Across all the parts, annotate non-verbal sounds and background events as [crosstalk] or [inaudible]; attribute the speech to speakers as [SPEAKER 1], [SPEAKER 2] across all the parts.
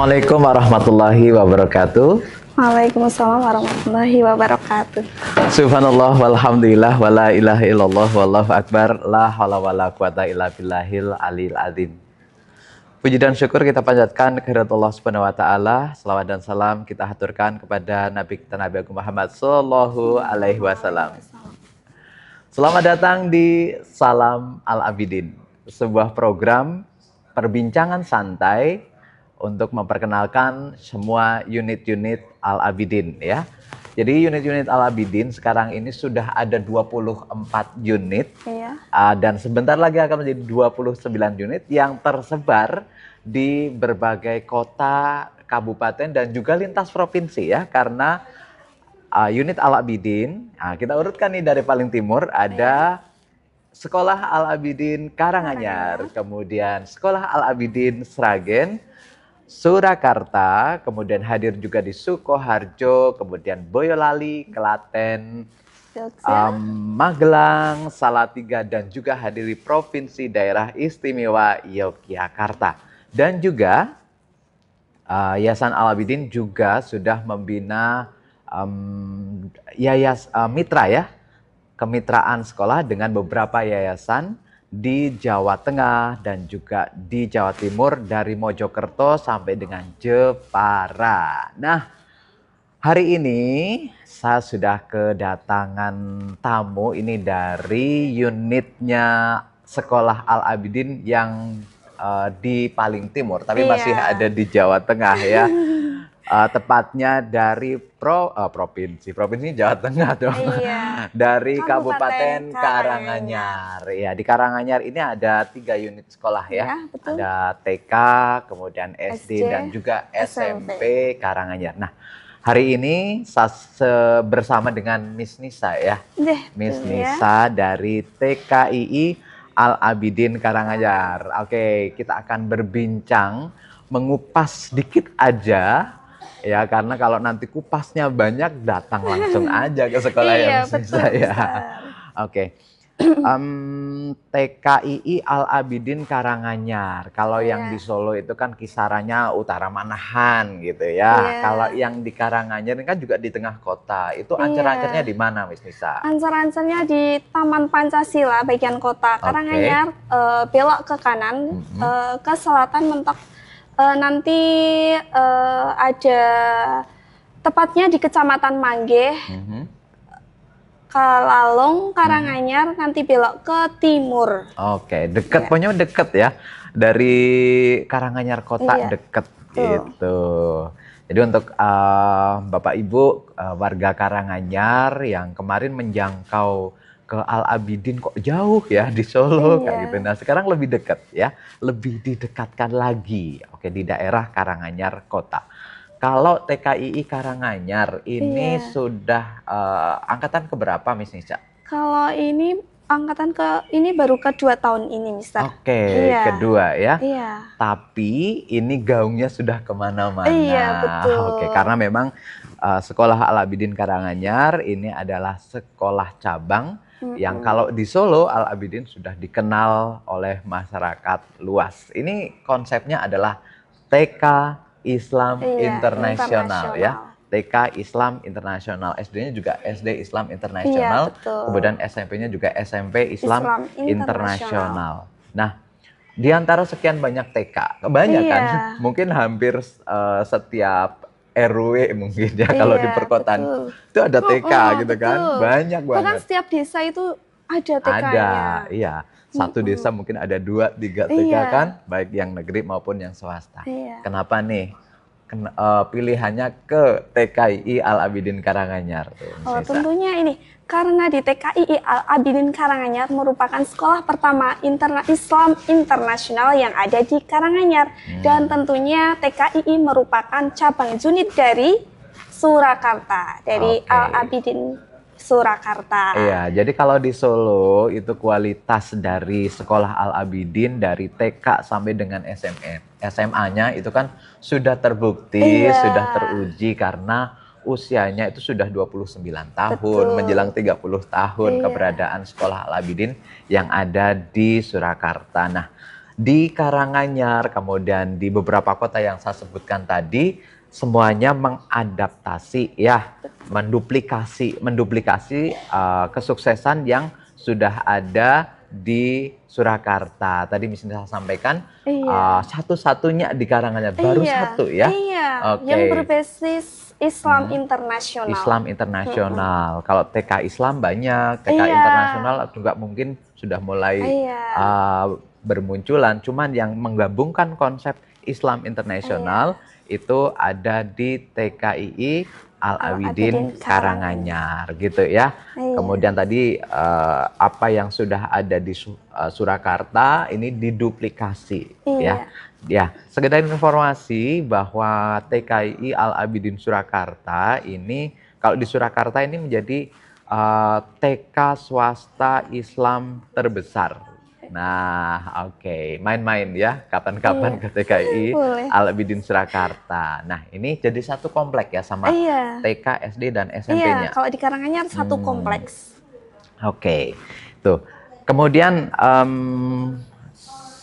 [SPEAKER 1] Assalamualaikum warahmatullahi wabarakatuh.
[SPEAKER 2] Waalaikumsalam warahmatullahi wabarakatuh.
[SPEAKER 1] Subhanallah walhamdulillah wala ilaha illallah wallahu akbar la haula wala quwata illa billahil alil azim. Puji dan syukur kita panjatkan kehadirat Allah Subhanahu wa taala. Selawat dan salam kita haturkan kepada Nabi kita Nabi Agung Muhammad sallallahu alaihi wasallam. Selamat datang di Salam Al Abidin, sebuah program perbincangan santai untuk memperkenalkan semua unit-unit Al Abidin ya. Jadi unit-unit Al Abidin sekarang ini sudah ada 24 unit iya. uh, dan sebentar lagi akan menjadi 29 unit yang tersebar di berbagai kota, kabupaten dan juga lintas provinsi ya karena uh, unit Al Abidin nah, kita urutkan nih dari paling timur ada iya. Sekolah Al Abidin Karanganyar, Karanganyar, kemudian Sekolah Al Abidin Sragen, Surakarta, kemudian hadir juga di Sukoharjo, kemudian Boyolali, Klaten, um, Magelang, Salatiga, dan juga hadir di Provinsi Daerah Istimewa Yogyakarta. Dan juga uh, Yayasan Alabidin juga sudah membina um, yayas uh, mitra ya, kemitraan sekolah dengan beberapa yayasan di Jawa Tengah dan juga di Jawa Timur dari Mojokerto sampai dengan Jepara. Nah, hari ini saya sudah kedatangan tamu ini dari unitnya Sekolah Al Abidin yang uh, di paling timur, tapi iya. masih ada di Jawa Tengah ya. [laughs] uh, tepatnya dari pro uh, provinsi provinsi Jawa Tengah dong iya. [laughs] dari Kabupaten, Kabupaten Karanganyar. ya di Karanganyar ini ada tiga unit sekolah ya, ya betul. ada TK kemudian SD, dan juga SMP, Karanganyar nah hari ini saya bersama dengan Miss Nisa ya
[SPEAKER 2] Deh, iya, Miss ya. Nisa
[SPEAKER 1] dari TKII Al Abidin Karanganyar oke kita akan berbincang mengupas sedikit aja ya karena kalau nanti kupasnya banyak datang langsung [laughs] aja ke sekolah iya, yang betul, saya. Oke. Okay. Um, TKII Al Abidin Karanganyar. Kalau yeah. yang di Solo itu kan kisarannya utara Manahan gitu ya. Yeah. Kalau yang di Karanganyar kan juga di tengah kota. Itu yeah. ancer-ancernya di mana, Miss Nisa?
[SPEAKER 2] Ancer-ancernya di Taman Pancasila bagian kota. Karanganyar okay. uh, eh, belok ke kanan, mm -hmm. uh, ke selatan mentok uh, nanti uh, ada tepatnya di Kecamatan Manggeh, mm -hmm. Kalalong, mhm. Karanganyar, mm -hmm. nanti belok ke timur.
[SPEAKER 1] Oke, okay. dekat, yeah. pokoknya dekat ya dari Karanganyar kota yeah. dekat itu. Jadi untuk uh, Bapak Ibu uh, warga Karanganyar yang kemarin menjangkau ke Al Abidin kok jauh ya di Solo iya. kayak gitu. Nah sekarang lebih dekat ya, lebih didekatkan lagi. Oke di daerah Karanganyar kota. Kalau TKII Karanganyar ini iya. sudah uh, angkatan keberapa Miss Nisa?
[SPEAKER 2] Kalau ini angkatan ke ini baru kedua tahun ini, Mister. Oke, okay, iya. kedua
[SPEAKER 1] ya. Iya. Tapi ini gaungnya sudah kemana-mana. Iya, betul. Oke, karena memang uh, sekolah Al Abidin Karanganyar ini adalah sekolah cabang hmm. yang kalau di Solo Al Abidin sudah dikenal oleh masyarakat luas. Ini konsepnya adalah TK Islam iya, Internasional ya. TK Islam Internasional, SD-nya juga SD iya, Islam Internasional, iya, kemudian SMP-nya juga SMP Islam, Islam Internasional. Nah, di antara sekian banyak TK, kebanyakan iya. [laughs] mungkin hampir uh, setiap RW mungkin ya iya, kalau di iya, perkotaan itu ada oh, oh, TK oh, gitu kan? betul. kan banyak banget bahkan setiap
[SPEAKER 2] desa itu ada TK-nya ada
[SPEAKER 1] iya satu desa mungkin ada dua tiga TK iya. kan baik yang negeri maupun yang swasta iya. kenapa nih kena, uh, eh, pilihannya ke TKI Al Abidin Karanganyar.
[SPEAKER 2] Tuh, oh, tentunya ini karena di TKI Al Abidin Karanganyar merupakan sekolah pertama interna Islam internasional yang ada di Karanganyar hmm. dan tentunya TKI merupakan cabang unit dari Surakarta dari okay. Al Abidin Surakarta. Iya,
[SPEAKER 1] jadi kalau di Solo itu kualitas dari sekolah Al Abidin dari TK sampai dengan SMM. SMA-nya itu kan sudah terbukti, iya. sudah teruji karena usianya itu sudah 29 tahun, Betul. menjelang 30 tahun iya. keberadaan Sekolah al yang ada di Surakarta. Nah, di Karanganyar, kemudian di beberapa kota yang saya sebutkan tadi, semuanya mengadaptasi ya, menduplikasi, menduplikasi uh, kesuksesan yang sudah ada di Surakarta. Tadi misalnya saya sampaikan iya. uh, satu-satunya di Karanganyar baru iya. satu ya. Iya. Okay. Yang
[SPEAKER 2] berbasis Islam hmm. internasional. Islam
[SPEAKER 1] internasional. Hmm. Kalau TK Islam banyak, TK iya. internasional juga mungkin sudah mulai iya. uh, bermunculan. Cuman yang menggabungkan konsep Islam internasional iya. itu ada di TKII Al Abidin Karanganyar gitu ya. Iya. Kemudian tadi uh, apa yang sudah ada di uh, Surakarta ini diduplikasi ya. iya. ya. Ya, sekedar informasi bahwa TKI Al Abidin Surakarta ini kalau di Surakarta ini menjadi uh, eh, TK swasta Islam terbesar Nah, oke, okay. main-main ya, kapan-kapan iya. ke TKI [laughs] Al Abidin Surakarta. Nah, ini jadi satu komplek ya sama ah, iya. TK, SD dan SMP-nya. Iya, kalau
[SPEAKER 2] di Karanganyar satu hmm. kompleks.
[SPEAKER 1] Oke, okay. tuh. Kemudian um,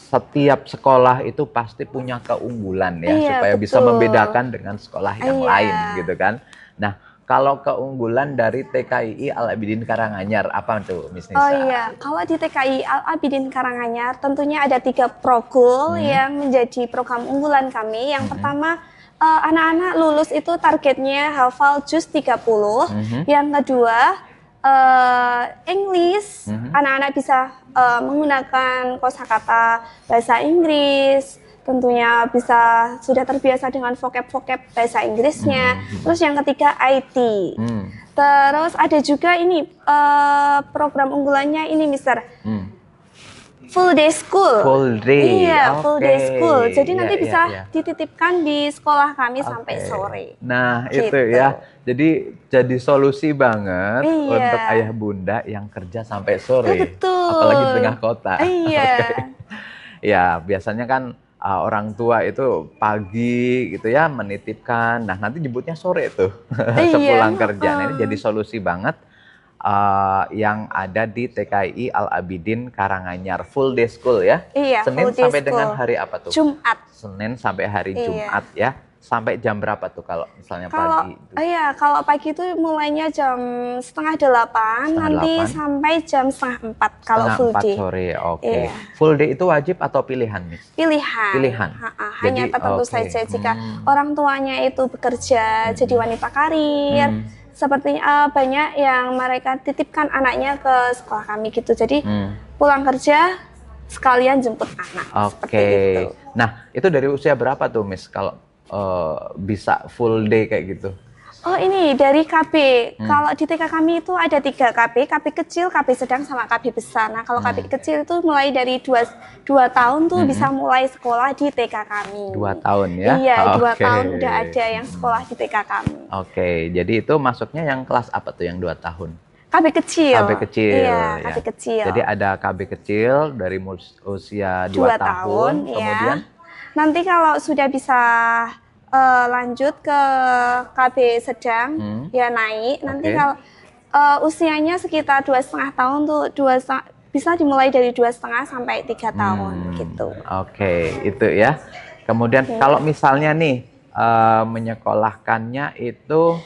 [SPEAKER 1] setiap sekolah itu pasti punya keunggulan ya, iya, supaya betul. bisa membedakan dengan sekolah yang iya. lain gitu kan. Nah kalau keunggulan dari TKI Al Abidin Karanganyar apa tuh, Miss Nisa? Oh
[SPEAKER 2] iya, kalau di TKI Al Abidin Karanganyar tentunya ada tiga prokul hmm. yang menjadi program unggulan kami. Yang hmm. pertama eh, anak-anak uh, lulus itu targetnya hafal jus 30. Hmm. Yang kedua uh, English, hmm. anak-anak -hmm. bisa uh, menggunakan kosakata bahasa Inggris tentunya bisa sudah terbiasa dengan vocab-vocab bahasa Inggrisnya. Hmm. hmm. Terus yang ketiga IT. Hmm. Terus ada juga ini uh, program unggulannya ini Mister. Hmm. Full day school. Full day. Iya, okay. full day school. Jadi yeah, nanti yeah, bisa yeah. dititipkan di sekolah kami okay. sampai sore.
[SPEAKER 1] Nah, gitu. itu ya. Jadi jadi solusi banget iya. untuk ayah bunda yang kerja sampai sore. Betul. Apalagi di tengah kota. Iya. [laughs] okay. Ya, biasanya kan uh, orang tua itu pagi gitu ya menitipkan. Nah nanti jemputnya sore tuh [laughs] iya, sepulang kerja. Nah, ini jadi solusi banget uh, yang ada di TKI Al Abidin Karanganyar full day school ya. Iya, Senin full day sampai school. dengan hari apa tuh? Jumat. Senin sampai hari iya. Jumat ya sampai jam berapa tuh kalau misalnya kalau, pagi?
[SPEAKER 2] Itu? Iya, kalau pagi itu mulainya jam setengah delapan, nanti 8. sampai jam setengah empat kalau setengah full 4 day. sore,
[SPEAKER 1] oke. Okay. Iya. Full day itu wajib atau pilihan, Miss?
[SPEAKER 2] Pilihan.
[SPEAKER 1] Pilihan. Ha -ha, jadi, hanya tertentu okay. saja
[SPEAKER 2] jika hmm. orang tuanya itu bekerja hmm. jadi wanita karir. Hmm. Sepertinya uh, eh, banyak yang mereka titipkan anaknya ke sekolah kami gitu. Jadi hmm. pulang kerja sekalian jemput
[SPEAKER 1] anak. Oke. Okay. Nah, itu dari usia berapa tuh, Miss? Kalau uh, bisa full day kayak gitu?
[SPEAKER 2] Oh ini dari KB. Hmm. Kalau di TK kami itu ada tiga KB, KB kecil, KB sedang, sama KB besar. Nah kalau hmm. KB kecil itu mulai dari dua, dua tahun tuh hmm. bisa mulai sekolah di TK kami.
[SPEAKER 1] Dua tahun ya? Iya, okay. dua tahun udah ada
[SPEAKER 2] yang sekolah di TK kami. Oke,
[SPEAKER 1] okay. jadi itu masuknya yang kelas apa tuh yang dua tahun?
[SPEAKER 2] KB kecil. KB kecil. Iya, ya. KB kecil. Jadi
[SPEAKER 1] ada KB kecil dari usia dua, dua tahun, tahun ya. kemudian
[SPEAKER 2] Nanti kalau sudah bisa uh, lanjut ke KB sedang hmm. ya naik. Nanti okay. kalau uh, usianya sekitar dua setengah tahun tuh dua bisa dimulai dari dua setengah sampai tiga hmm, tahun gitu.
[SPEAKER 1] Oke, okay, itu ya. Kemudian okay. kalau misalnya nih uh, menyekolahkannya itu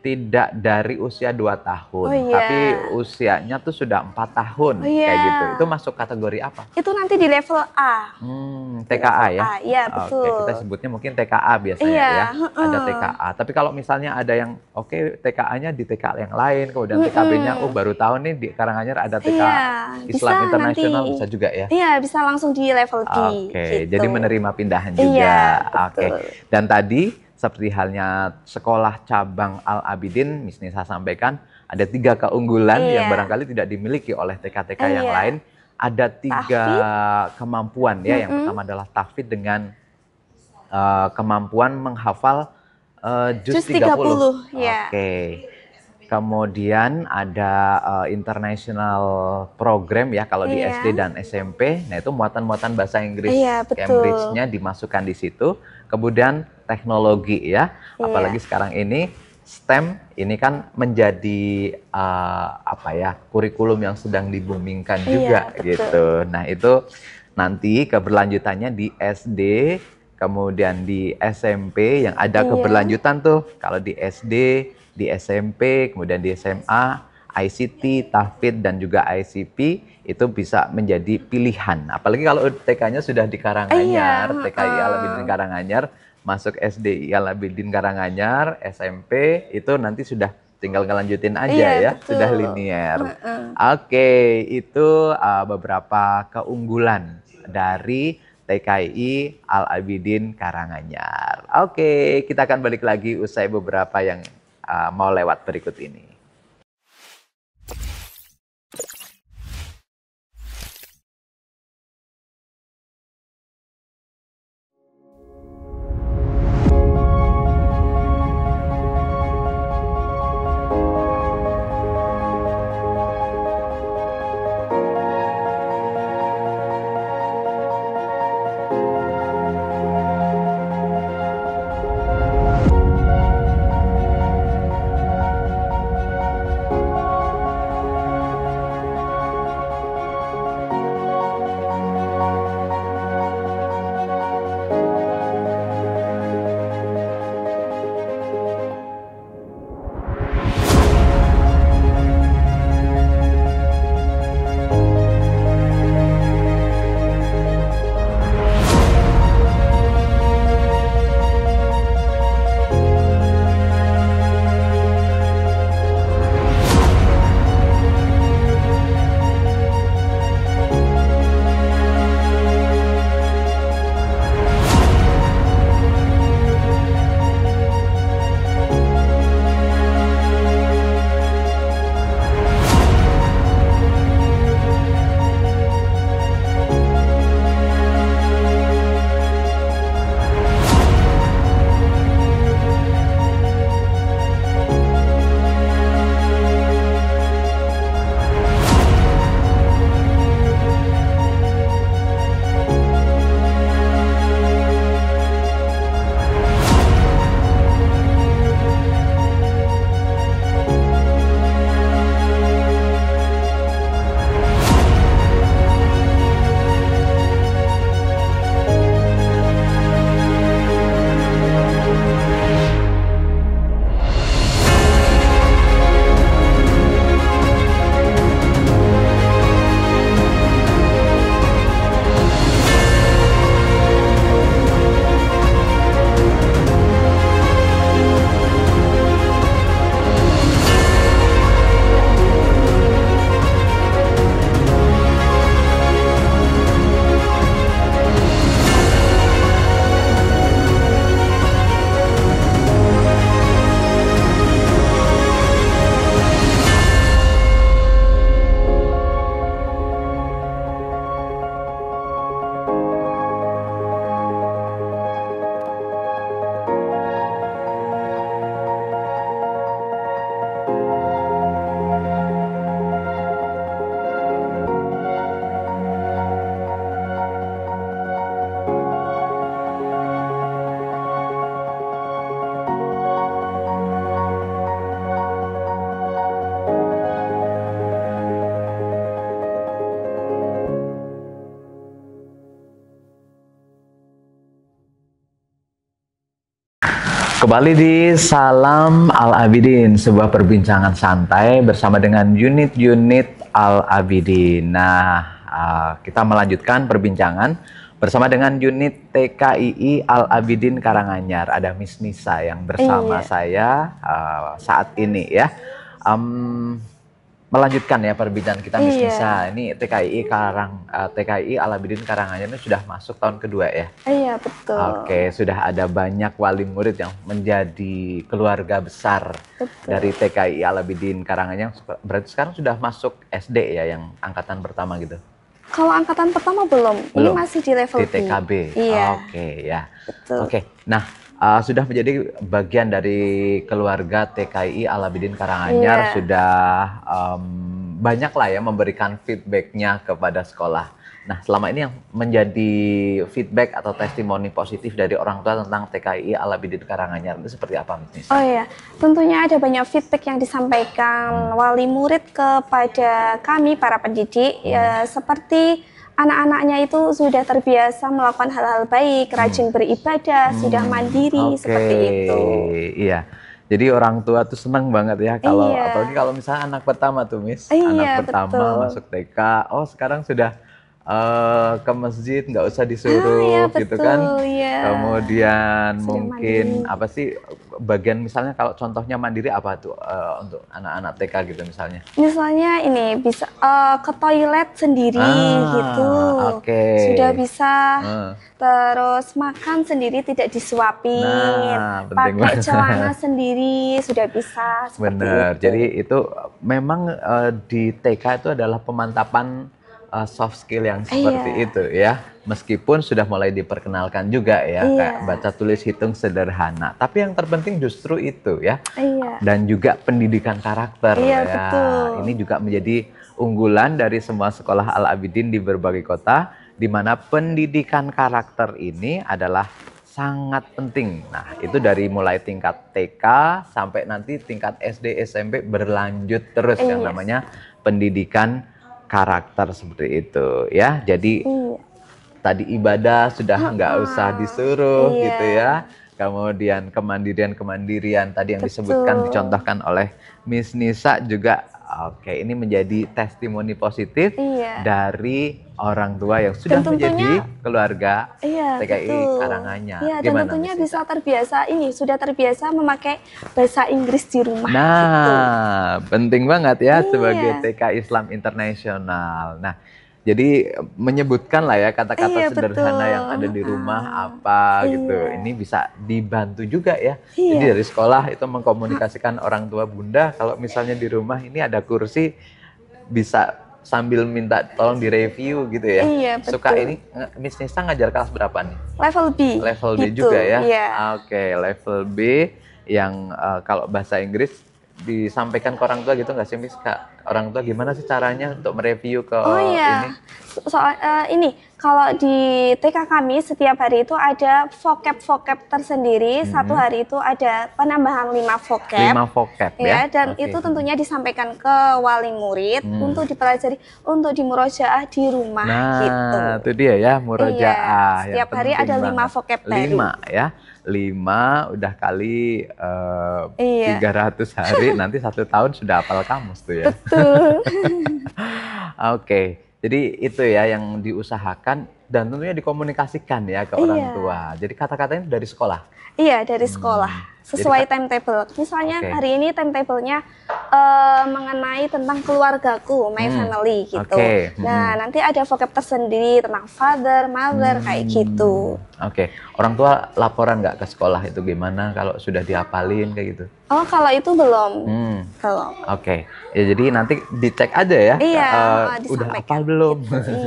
[SPEAKER 1] tidak dari usia 2 tahun, oh, iya. tapi usianya tuh sudah empat tahun oh, iya. kayak gitu. Itu masuk kategori apa?
[SPEAKER 2] Itu nanti di level A.
[SPEAKER 1] Hmm, TKA ya? iya betul. Oke, kita sebutnya mungkin TKA biasanya iya. ya. Ada TKA. Tapi kalau misalnya ada yang oke okay, TKA-nya di TKA yang lain, kemudian mm-hmm. TKB-nya oh baru tahun nih di Karanganyar ada TKA iya, Islam Internasional bisa juga ya?
[SPEAKER 2] Iya, bisa langsung di level D. Oke, okay, gitu. jadi menerima
[SPEAKER 1] pindahan iya, juga. Iya, Oke. Okay. Dan tadi seperti halnya sekolah cabang Al Abidin, misalnya saya sampaikan, ada tiga keunggulan iya. yang barangkali tidak dimiliki oleh TK-TK iya. yang lain. Ada tiga tahfid. kemampuan ya, mm -hmm. yang pertama adalah tahfid dengan uh, kemampuan menghafal uh, juz, juz 30. 30 iya. Oke. Okay. Kemudian ada uh, international program ya kalau iya. di SD dan SMP. Nah, itu muatan-muatan bahasa Inggris iya, Cambridge-nya dimasukkan di situ. Kemudian teknologi ya. Iya. Apalagi sekarang ini STEM ini kan menjadi uh, apa ya? kurikulum yang sedang dibumingkan iya, juga gitu. Nah, itu nanti keberlanjutannya di SD kemudian di SMP yang ada iya. keberlanjutan tuh kalau di SD di SMP, kemudian di SMA, ICT, Tafid, dan juga ICP itu bisa menjadi pilihan. Apalagi kalau TK-nya sudah di Karanganyar, iya, TKI uh. Alabidin Karanganyar, masuk SD SDI Alabidin Karanganyar, SMP, itu nanti sudah tinggal ngelanjutin aja iya, ya, betul. sudah linier. Uh -uh. Oke, okay, itu uh, beberapa keunggulan dari TKI Al Abidin Karanganyar. Oke, okay, kita akan balik lagi usai beberapa yang Uh, mau lewat berikut ini. Kembali di Salam Al-Abidin, sebuah perbincangan santai bersama dengan unit-unit Al-Abidin. Nah, uh, kita melanjutkan perbincangan bersama dengan unit TKII Al-Abidin Karanganyar. Ada Miss Nisa yang bersama iya. saya uh, saat ini ya. Um, melanjutkan ya perbincangan kita Miss iya. Nisa. Ini TKI Karang eh, TKI Alabidin Karanganyar ini sudah masuk tahun kedua ya.
[SPEAKER 2] Iya, betul. Oke,
[SPEAKER 1] sudah ada banyak wali murid yang menjadi keluarga besar betul. dari TKI Alabidin Karanganyar. Berarti sekarang sudah masuk SD ya yang angkatan pertama gitu.
[SPEAKER 2] Kalau angkatan pertama belum, belum. ini masih di level di TKB. Iya. Oke, ya. Betul.
[SPEAKER 1] Oke. Nah, uh, sudah menjadi bagian dari keluarga TKI Alabidin Karanganyar yeah. sudah um, banyak lah ya memberikan feedbacknya kepada sekolah. Nah selama ini yang menjadi feedback atau testimoni positif dari orang tua tentang TKI Alabidin Karanganyar itu seperti apa Nisa?
[SPEAKER 2] Oh iya, tentunya ada banyak feedback yang disampaikan hmm. wali murid kepada kami para pendidik hmm. ya, seperti anak-anaknya itu sudah terbiasa melakukan hal-hal baik, hmm. rajin beribadah, hmm. sudah mandiri okay. seperti itu.
[SPEAKER 1] Iya. Jadi orang tua tuh senang banget ya kalau iya. apalagi kalau misalnya anak pertama tuh, Miss. Iya, anak pertama betul. masuk TK. Oh, sekarang sudah uh, ke masjid nggak usah disuruh ah, ya, betul, gitu kan ya. kemudian Sudah mungkin mandiri. apa sih bagian misalnya kalau contohnya mandiri apa tuh uh, untuk anak-anak TK gitu misalnya
[SPEAKER 2] misalnya ini bisa uh, ke toilet sendiri ah, gitu okay. sudah bisa uh. terus makan sendiri tidak disuapin nah, pakai celana sendiri sudah bisa benar
[SPEAKER 1] jadi itu memang uh, di TK itu adalah pemantapan uh, soft skill yang iya. seperti iya. itu ya. Meskipun sudah mulai diperkenalkan juga ya iya. kayak baca tulis hitung sederhana, tapi yang terpenting justru itu ya. Iya. Dan juga pendidikan karakter iya, ya. Betul. Ini juga menjadi unggulan dari semua sekolah Al Abidin di berbagai kota di mana pendidikan karakter ini adalah sangat penting. Nah, itu dari mulai tingkat TK sampai nanti tingkat SD, SMP berlanjut terus yang iya. namanya pendidikan karakter seperti itu ya. Jadi iya. tadi ibadah sudah nggak usah disuruh iya. gitu ya kemudian kemandirian-kemandirian tadi yang Betul. disebutkan dicontohkan oleh Miss Nisa juga Oke, ini menjadi testimoni positif iya. dari orang tua yang sudah tentunya, menjadi keluarga iya, TKI karangannya. Iya, dan tentunya
[SPEAKER 2] bisa terbiasa ini sudah terbiasa memakai bahasa Inggris di rumah. Nah,
[SPEAKER 1] gitu. penting banget ya iya. sebagai TKI Islam Internasional. Nah, jadi menyebutkan lah ya kata-kata iya, sederhana betul. yang ada di rumah ah, apa gitu. iya. gitu. Ini bisa dibantu juga ya. Iya. Jadi dari sekolah itu mengkomunikasikan orang tua bunda kalau misalnya di rumah ini ada kursi bisa sambil minta tolong direview gitu ya. Iya, Suka ini Miss Nisa ngajar kelas berapa nih?
[SPEAKER 2] Level B. Level B itu, juga ya. Iya.
[SPEAKER 1] Ah, oke, okay, level B yang uh, kalau bahasa Inggris disampaikan ke orang tua gitu nggak sih Miss Kak? Orang tua gimana sih caranya untuk mereview ke oh, iya.
[SPEAKER 2] ini? Soal uh, eh, ini kalau di TK kami setiap hari itu ada vocab-vocab tersendiri. Hmm. Satu hari itu ada penambahan lima vocab. Lima
[SPEAKER 1] vocab ya. ya dan okay. itu
[SPEAKER 2] tentunya disampaikan ke wali murid hmm. untuk dipelajari untuk di murojaah di rumah nah,
[SPEAKER 1] gitu. itu dia ya murojaah. Iya. Setiap hari ada lima vocab baru. Lima ya lima udah kali uh, iya. 300 hari nanti satu tahun sudah apal kamus tuh ya.
[SPEAKER 2] Betul. [laughs] Oke,
[SPEAKER 1] okay. jadi itu ya yang diusahakan dan tentunya dikomunikasikan ya ke iya. orang tua. Jadi kata-katanya dari sekolah.
[SPEAKER 2] Iya, dari hmm. sekolah. Hmm. Sesuai Jadi, timetable. Misalnya okay. hari ini timetable-nya uh, mengenai tentang keluargaku, my hmm. family gitu. Okay. Nah, hmm. Nah, nanti ada vocab tersendiri tentang father, mother hmm. kayak gitu.
[SPEAKER 1] Oke. Okay. Orang tua laporan nggak ke sekolah itu gimana kalau sudah diapalin kayak gitu?
[SPEAKER 2] Oh, kalau itu belum. Hmm. Belum. Oke.
[SPEAKER 1] Okay. Ya jadi nanti dicek aja ya. Iya, uh, udah hafal belum?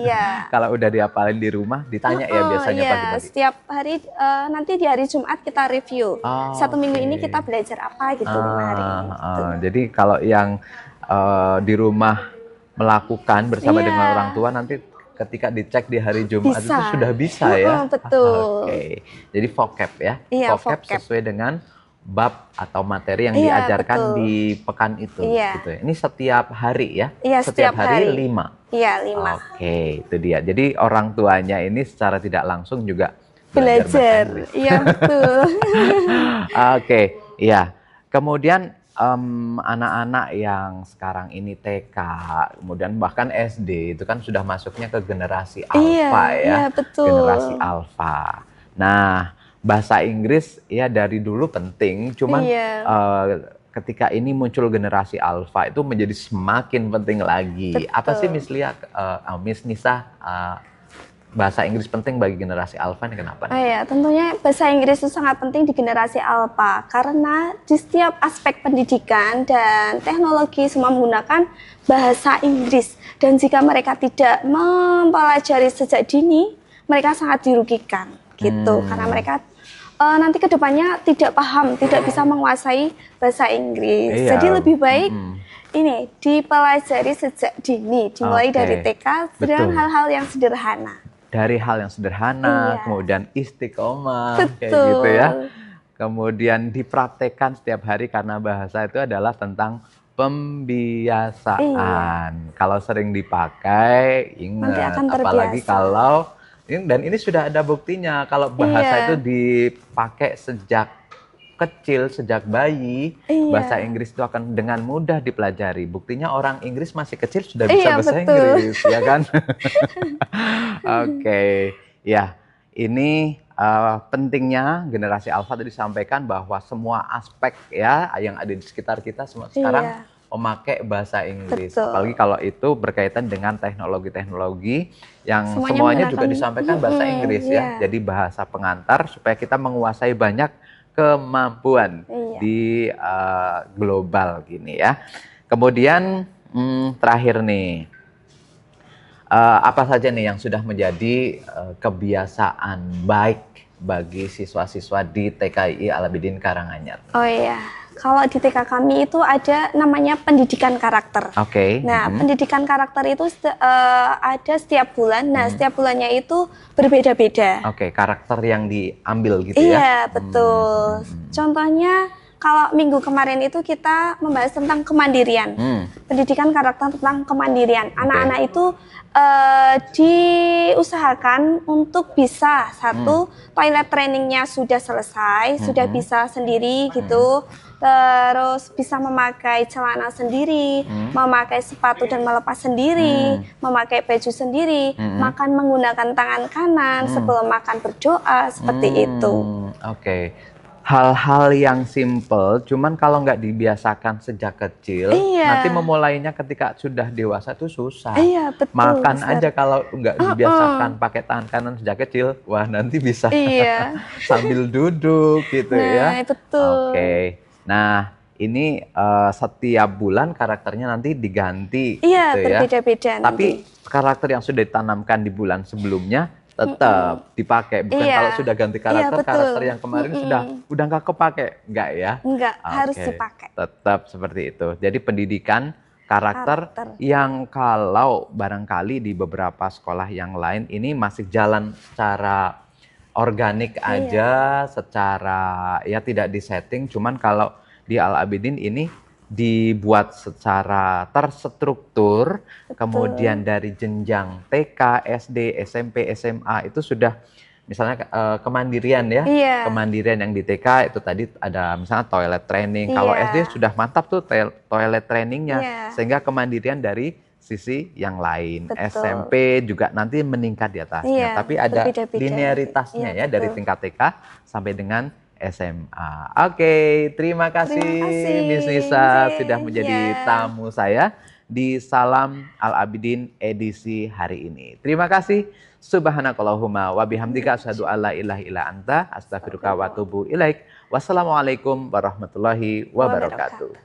[SPEAKER 1] iya. [laughs] kalau udah diapalin di rumah ditanya ya oh, ya biasanya iya.
[SPEAKER 2] pagi-pagi. setiap hari uh, nanti di hari Jumat kita review. Oh, Satu okay. minggu ini kita belajar apa gitu ah, hari.
[SPEAKER 1] Ah. Gitu. jadi kalau yang uh, di rumah melakukan bersama yeah. dengan orang tua nanti ketika dicek di hari Jumat bisa. itu sudah bisa ya.
[SPEAKER 2] betul. Ah, oke. Okay.
[SPEAKER 1] Jadi vocab ya. Yeah, vocab, vocab sesuai dengan bab atau materi yang iya, diajarkan betul. di pekan itu. Iya. Gitu ya. Ini setiap hari ya? Iya, setiap, setiap hari, hari lima? Iya, lima. Oke, itu dia. Jadi orang tuanya ini secara tidak langsung juga
[SPEAKER 2] belajar. Iya, betul. [laughs]
[SPEAKER 1] Oke, okay, iya. Kemudian anak anak-anak yang sekarang ini TK, kemudian bahkan SD, itu kan sudah masuknya ke generasi
[SPEAKER 2] iya, alfa ya. Iya, betul. Generasi
[SPEAKER 1] alfa. Nah, bahasa Inggris ya dari dulu penting, cuman yeah. Iya. uh, ketika ini muncul generasi alfa itu menjadi semakin penting lagi. Betul. Apa sih Miss Lia, uh, Miss Nisa uh, bahasa Inggris penting bagi generasi alfa ini kenapa? Oh
[SPEAKER 2] ya, tentunya bahasa Inggris itu sangat penting di generasi alfa karena di setiap aspek pendidikan dan teknologi semua menggunakan bahasa Inggris dan jika mereka tidak mempelajari sejak dini, mereka sangat dirugikan gitu hmm. karena mereka uh, nanti kedepannya tidak paham, tidak bisa hmm. menguasai bahasa Inggris. Iya. Jadi lebih baik mm-hmm. ini dipelajari sejak dini, dimulai okay. dari TK dengan hal-hal yang sederhana.
[SPEAKER 1] Dari hal yang sederhana, iya. kemudian istiqomah, Betul. gitu ya. Kemudian dipraktekkan setiap hari karena bahasa itu adalah tentang pembiasaan. Iya. Kalau sering dipakai, ingat. Apalagi kalau dan ini sudah ada buktinya kalau bahasa yeah. itu dipakai sejak kecil sejak bayi iya. bahasa Inggris itu akan dengan mudah dipelajari. Buktinya orang Inggris masih kecil sudah bisa iya, bahasa betul. Inggris, ya kan? [laughs] Oke, okay. ya ini uh, pentingnya generasi Alpha tadi sampaikan bahwa semua aspek ya yang ada di sekitar kita semua iya. sekarang memakai bahasa Inggris. Betul. Apalagi kalau itu berkaitan dengan teknologi-teknologi yang semuanya, semuanya juga disampaikan hmm, bahasa Inggris yeah. ya. Jadi bahasa pengantar supaya kita menguasai banyak kemampuan yeah. di uh, global gini ya. Kemudian hmm, terakhir nih uh, apa saja nih yang sudah menjadi uh, kebiasaan baik bagi siswa-siswa di TKI Alabidin Karanganyar?
[SPEAKER 2] Oh iya kalau di TK kami itu ada namanya pendidikan karakter. Oke.
[SPEAKER 1] Okay. Nah, -hmm. pendidikan
[SPEAKER 2] karakter itu uh, ada setiap bulan. Nah, -hmm. setiap bulannya itu berbeda-beda.
[SPEAKER 1] Oke, okay, karakter yang diambil gitu ya.
[SPEAKER 2] Iya, betul. -hmm. Contohnya kalau minggu kemarin itu kita membahas tentang kemandirian, hmm. pendidikan karakter tentang kemandirian. Anak-anak okay. itu uh, diusahakan untuk bisa satu hmm. toilet trainingnya sudah selesai, hmm. sudah mm-hmm. bisa sendiri gitu. Hmm terus bisa memakai celana sendiri, hmm. memakai sepatu dan melepas sendiri, hmm. memakai baju sendiri, hmm. makan menggunakan tangan kanan hmm. sebelum makan berdoa seperti hmm. itu.
[SPEAKER 1] Oke, okay. hal-hal yang simple, cuman kalau nggak dibiasakan sejak kecil, iya. nanti memulainya ketika sudah dewasa itu susah. Iya betul. Makan besar. aja kalau nggak dibiasakan oh, oh. pakai tangan kanan sejak kecil, wah nanti bisa iya. [laughs] sambil duduk gitu ya. nah, ya.
[SPEAKER 2] Betul. Oke. Okay.
[SPEAKER 1] Nah, ini uh, setiap bulan karakternya nanti diganti. Iya, gitu ya.
[SPEAKER 2] berbeda-beda. Tapi
[SPEAKER 1] karakter yang sudah ditanamkan di bulan sebelumnya tetap mm -mm. dipakai bukan iya. kalau sudah ganti iya, karakter iya, karakter yang kemarin mm -mm. sudah udah nggak kepake Enggak ya Enggak, okay. harus dipakai tetap seperti itu jadi pendidikan karakter, karakter yang kalau barangkali di beberapa sekolah yang lain ini masih jalan secara organik iya. aja secara ya tidak disetting cuman kalau di Al Abidin ini dibuat secara terstruktur Betul. kemudian dari jenjang TK, SD, SMP, SMA itu sudah misalnya uh, kemandirian ya iya. kemandirian yang di TK itu tadi ada misalnya toilet training iya. kalau SD sudah mantap tuh toilet trainingnya iya. sehingga kemandirian dari sisi yang lain. Betul. SMP juga nanti meningkat di atasnya, iya, tapi ada linearitasnya iya, ya dari tingkat TK sampai dengan SMA. Oke, okay, terima kasih, terima kasih. Miss Nisa sudah menjadi yeah. tamu saya di Salam Al Abidin edisi hari ini. Terima kasih. Subhanakallahumma wa bihamdika iya. asyhadu alla ilaha illa anta astaghfiruka wa atubu ilaik. Wassalamualaikum warahmatullahi wabarakatuh.